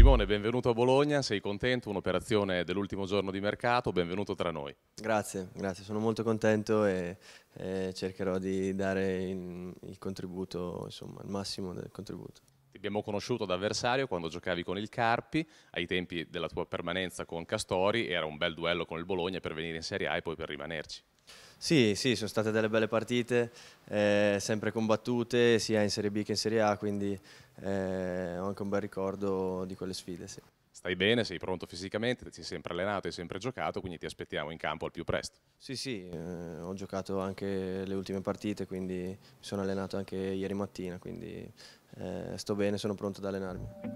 Simone, benvenuto a Bologna, sei contento, un'operazione dell'ultimo giorno di mercato, benvenuto tra noi. Grazie, grazie, sono molto contento e, e cercherò di dare in, il contributo, insomma, il massimo del contributo. Ti abbiamo conosciuto da avversario quando giocavi con il Carpi, ai tempi della tua permanenza con Castori, era un bel duello con il Bologna per venire in Serie A e poi per rimanerci. Sì, sì, sono state delle belle partite, eh, sempre combattute sia in Serie B che in Serie A, quindi eh, ho anche un bel ricordo di quelle sfide. Sì. Stai bene, sei pronto fisicamente, ti sei sempre allenato, hai sempre giocato, quindi ti aspettiamo in campo al più presto. Sì, sì, eh, ho giocato anche le ultime partite, quindi mi sono allenato anche ieri mattina, quindi eh, sto bene, sono pronto ad allenarmi.